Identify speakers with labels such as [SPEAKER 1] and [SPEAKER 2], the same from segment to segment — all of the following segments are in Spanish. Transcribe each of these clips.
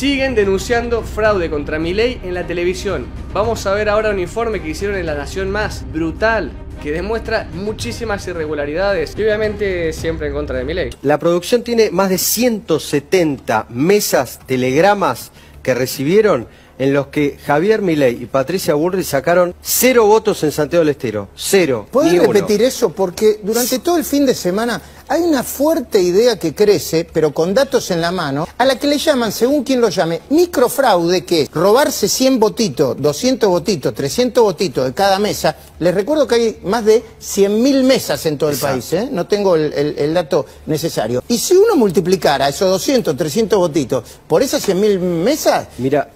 [SPEAKER 1] Siguen denunciando fraude contra Milei en la televisión. Vamos a ver ahora un informe que hicieron en La Nación Más, brutal, que demuestra muchísimas irregularidades y obviamente siempre en contra de Miley.
[SPEAKER 2] La producción tiene más de 170 mesas, telegramas que recibieron en los que Javier Milei y Patricia Burri sacaron cero votos en Santiago del Estero. Cero. ¿Puedes repetir eso? Porque durante todo el fin de semana hay una fuerte idea que crece, pero con datos en la mano, a la que le llaman, según quien lo llame, microfraude, que es robarse 100 votitos 200 botitos, 300 botitos de cada mesa. Les recuerdo que hay más de 100.000 mesas en todo el país, ¿eh? no tengo el, dato necesario. Y si uno multiplicara esos 200, 300 botitos por esas 100.000 mesas,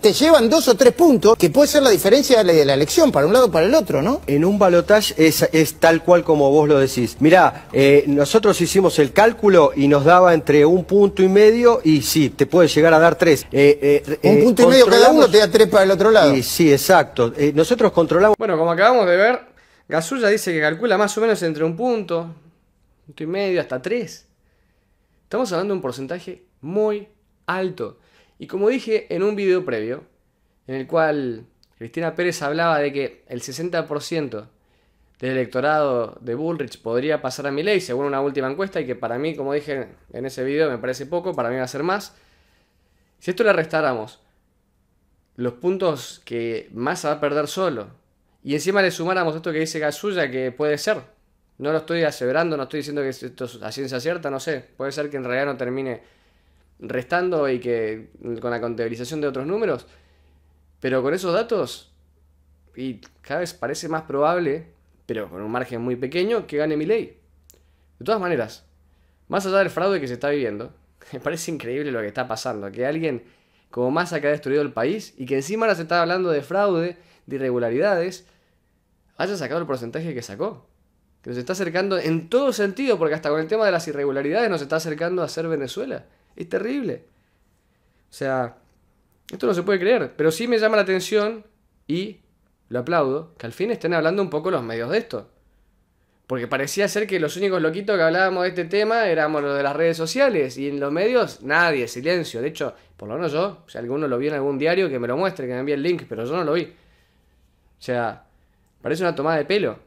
[SPEAKER 2] te llevan dos o tres puntos, que puede ser la diferencia de la elección, para un lado o para el otro, ¿no? En un balotaje es, tal cual como vos lo decís. Mirá, eh, nosotros hicimos el cálculo y nos daba entre un punto y medio y sí, te puede llegar a dar tres. Eh,
[SPEAKER 1] eh, un eh, punto y medio cada uno te
[SPEAKER 2] da tres para el otro lado. sí, exacto. nosotros controlamos...
[SPEAKER 1] Bueno, como acabamos de ver, Gasulla dice que calcula más o menos entre un punto, punto y medio, hasta tres. Estamos hablando de un porcentaje muy alto. Y como dije en un video previo, en el cual Cristina Pérez hablaba de que el 60% del electorado de Bullrich podría pasar a mi ley, según una última encuesta, y que para mí, como dije en ese video, me parece poco, para mí va a ser más. Si esto le restáramos los puntos que más va a perder solo, y encima le sumáramos esto que dice Gasulla, que puede ser, no lo estoy aseverando, no estoy diciendo que esto es a ciencia cierta, no sé, puede ser que en realidad no termine restando y que con la contabilización de otros números, pero con esos datos, y cada vez parece más probable pero con un margen muy pequeño, que gane mi ley. De todas maneras, más allá del fraude que se está viviendo, me parece increíble lo que está pasando, que alguien como Massa que ha destruido el país y que encima ahora se está hablando de fraude, de irregularidades, haya sacado el porcentaje que sacó. Que nos está acercando en todo sentido, porque hasta con el tema de las irregularidades nos está acercando a ser Venezuela. Es terrible. O sea, esto no se puede creer, pero sí me llama la atención y lo aplaudo, que al fin estén hablando un poco los medios de esto. Porque parecía ser que los únicos loquitos que hablábamos de este tema éramos los de las redes sociales y en los medios nadie, silencio. De hecho, por lo menos yo, si alguno lo vio en algún diario, que me lo muestre, que me envíe el link, pero yo no lo vi. O sea, parece una tomada de pelo.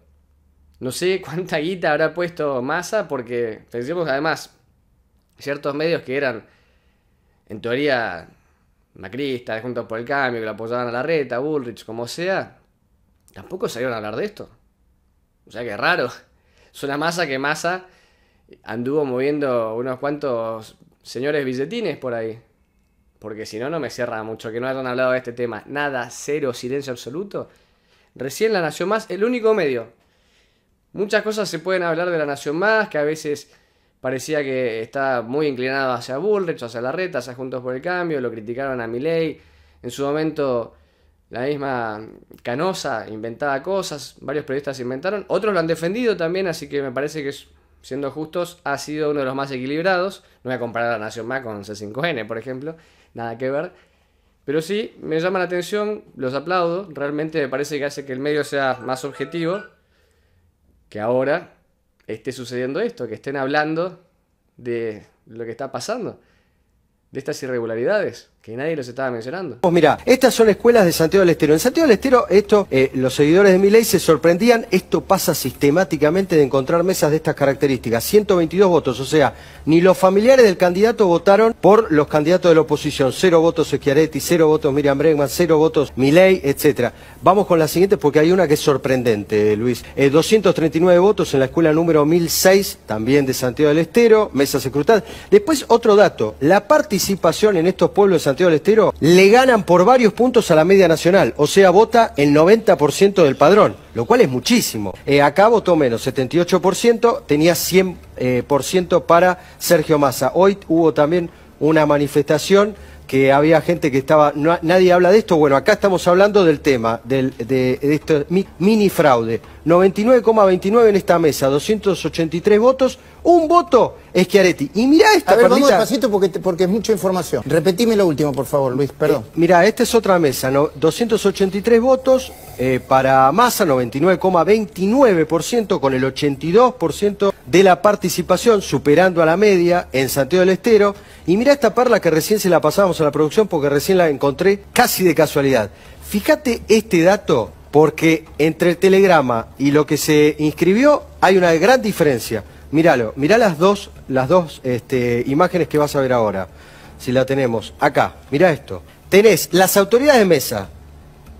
[SPEAKER 1] No sé cuánta guita habrá puesto Massa porque, pensemos además, ciertos medios que eran, en teoría, Macristas, Juntos por el Cambio, que lo apoyaban a la reta, Bullrich, como sea, tampoco salieron a hablar de esto. O sea que raro. Es una masa que masa anduvo moviendo unos cuantos señores billetines por ahí. Porque si no, no me cierra mucho que no hayan hablado de este tema. Nada, cero, silencio absoluto. Recién La Nación Más, el único medio. Muchas cosas se pueden hablar de La Nación Más, que a veces parecía que está muy inclinado hacia Bullrich, hacia la reta, hacia Juntos por el Cambio, lo criticaron a Milei. En su momento la misma Canosa inventaba cosas, varios periodistas inventaron, otros lo han defendido también, así que me parece que siendo justos ha sido uno de los más equilibrados. No voy a comparar a Nación Más con C5N, por ejemplo, nada que ver. Pero sí, me llama la atención, los aplaudo, realmente me parece que hace que el medio sea más objetivo, que ahora esté sucediendo esto, que estén hablando de lo que está pasando, de estas irregularidades que nadie los estaba mencionando.
[SPEAKER 2] Pues mira, estas son escuelas de Santiago del Estero. En Santiago del Estero, esto, eh, los seguidores de mi se sorprendían, esto pasa sistemáticamente de encontrar mesas de estas características. 122 votos, o sea, ni los familiares del candidato votaron por los candidatos de la oposición. Cero votos Schiaretti, cero votos Miriam Bregman, cero votos Milei, etcétera. Vamos con la siguiente porque hay una que es sorprendente, Luis. 239 eh, votos en la escuela número 1006, también de Santiago del Estero, mesa secreta. Después, otro dato, la participación en estos pueblos Santiago del Estero, le ganan por varios puntos a la media nacional, o sea, vota el 90% del padrón, lo cual es muchísimo. Eh, acá votó menos, 78%, tenía 100% eh, para Sergio Massa. Hoy hubo también una manifestación que había gente que estaba, nadie habla de esto, bueno, acá estamos hablando del tema, de, de este mini fraude. 99,29 en esta mesa, 283 votos, un voto es Chiaretti. Y mirá esta, A ver, vamos despacito porque, porque es mucha información. Repetime lo último, por favor, Luis, perdón. Mira, eh, mirá, esta es otra mesa, ¿no? 283 votos, eh, para Massa, 99,29% con el 82% de la participación, superando a la media en Santiago del Estero. Y mira esta perla que recién se la pasamos a la producción porque recién la encontré casi de casualidad. Fíjate este dato porque entre el telegrama y lo que se inscribió hay una gran diferencia. Míralo, mirá las dos, las dos este, imágenes que vas a ver ahora. Si la tenemos acá, mirá esto. Tenés las autoridades de mesa,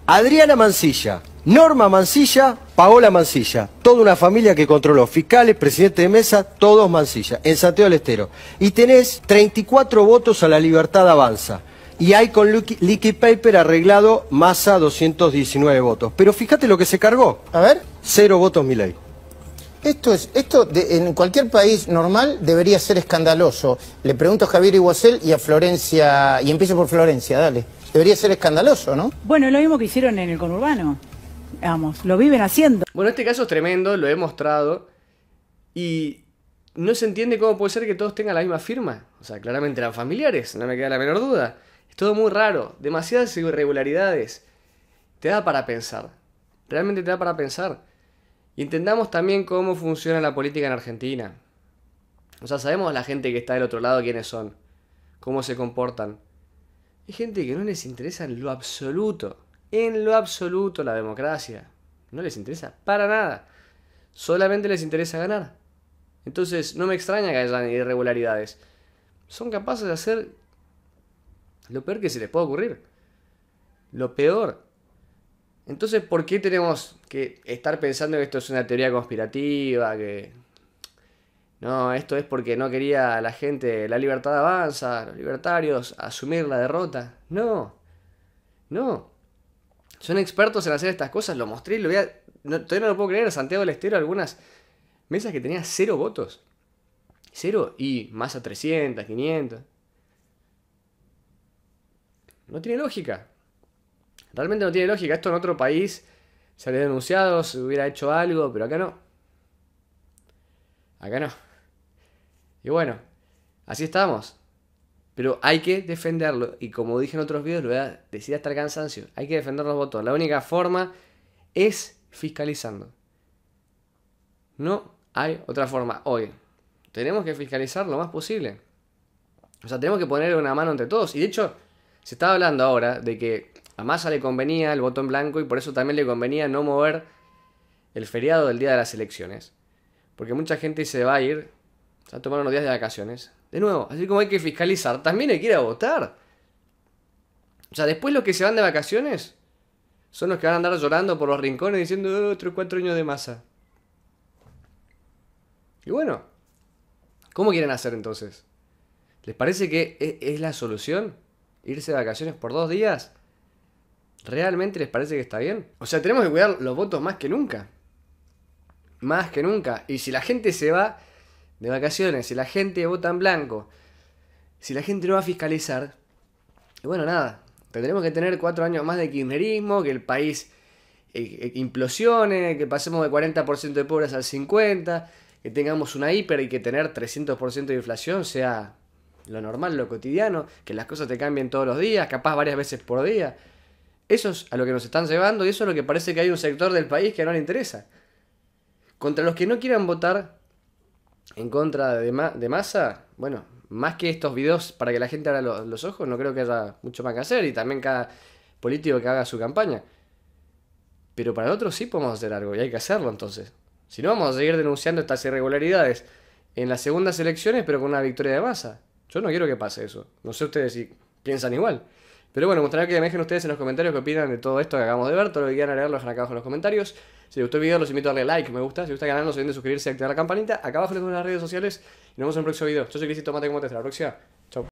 [SPEAKER 2] Adriana Mancilla, Norma Mancilla, Paola Mancilla. Toda una familia que controló fiscales, presidente de mesa, todos Mancilla, en Santiago del Estero. Y tenés 34 votos a la libertad avanza. Y hay con Liquid Paper arreglado masa 219 votos. Pero fíjate lo que se cargó. A ver. Cero votos ley. Esto es, esto en cualquier país normal debería ser escandaloso. Le pregunto a Javier Iguacel y a Florencia, y empiezo por Florencia, dale debería ser escandaloso, ¿no? Bueno, es
[SPEAKER 1] lo mismo que hicieron en el conurbano. Vamos, lo viven haciendo. Bueno, este caso es tremendo, lo he mostrado. Y no se entiende cómo puede ser que todos tengan la misma firma. O sea, claramente eran familiares, no me queda la menor duda. Es todo muy raro, demasiadas irregularidades. Te da para pensar. Realmente te da para pensar. Y entendamos también cómo funciona la política en Argentina. O sea, sabemos la gente que está del otro lado quiénes son, cómo se comportan. Hay gente que no les interesa en lo absoluto, en lo absoluto la democracia. No les interesa para nada. Solamente les interesa ganar. Entonces no me extraña que haya irregularidades. Son capaces de hacer lo peor que se les pueda ocurrir. Lo peor. Entonces, ¿por qué tenemos que estar pensando que esto es una teoría conspirativa? Que no, esto es porque no quería la gente, la libertad avanza, los libertarios, asumir la derrota. No, no. Son expertos en hacer estas cosas, lo mostré, lo voy todavía no lo puedo creer, Santiago del Estero, algunas mesas que tenía cero votos. Cero y más a 300, 500. No tiene lógica. Realmente no tiene lógica. Esto en otro país se había denunciado, se hubiera hecho algo, pero acá no. Acá no. Y bueno, así estamos. Pero hay que defenderlo. Y como dije en otros videos, lo voy a decir hasta el cansancio. Hay que defender los votos. La única forma es fiscalizando. No hay otra forma hoy. Tenemos que fiscalizar lo más posible. O sea, tenemos que poner una mano entre todos. Y de hecho, se está hablando ahora de que a Masa le convenía el voto en blanco y por eso también le convenía no mover el feriado del día de las elecciones. Porque mucha gente se va a ir se van a tomar unos días de vacaciones. De nuevo, así como hay que fiscalizar, también hay que ir a votar. O sea, después los que se van de vacaciones son los que van a andar llorando por los rincones diciendo oh, otros cuatro años de masa. Y bueno, ¿cómo quieren hacer entonces? ¿Les parece que e-, es la solución? ¿Irse de vacaciones por dos días? ¿Realmente les parece que está bien? O sea, tenemos que cuidar los votos más que nunca. Más que nunca. Y si la gente se va de vacaciones, si la gente vota en blanco, si la gente no va a fiscalizar, y bueno, nada, tendremos que tener cuatro años más de kirchnerismo, que el país eh, eh, implosione, que pasemos de 40% de pobres al 50%, que tengamos una hiper y que tener 300% de inflación sea lo normal, lo cotidiano, que las cosas te cambien todos los días, capaz varias veces por día. Eso es a lo que nos están llevando y eso es lo que parece que hay un sector del país que no le interesa. Contra los que no quieran votar, en contra de, masa, bueno, más que estos videos para que la gente abra los, los ojos, no creo que haya mucho más que hacer y también cada político que haga su campaña. Pero para nosotros sí podemos hacer algo y hay que hacerlo entonces. Si no, vamos a seguir denunciando estas irregularidades en las segundas elecciones, pero con una victoria de masa. Yo no quiero que pase eso. No sé ustedes si piensan igual. Pero bueno, me gustaría que me dejen ustedes en los comentarios qué opinan de todo esto que acabamos de ver. Todo lo que quieran agregar dejan acá abajo en los comentarios. Si les gustó el video, los invito a darle like, me gusta. Si les gusta el canal, no se olviden de suscribirse y activar la campanita. Acá abajo les dejo las redes sociales. Y nos vemos en el próximo video. Yo soy Cris Tomate como te hasta la próxima. Chau.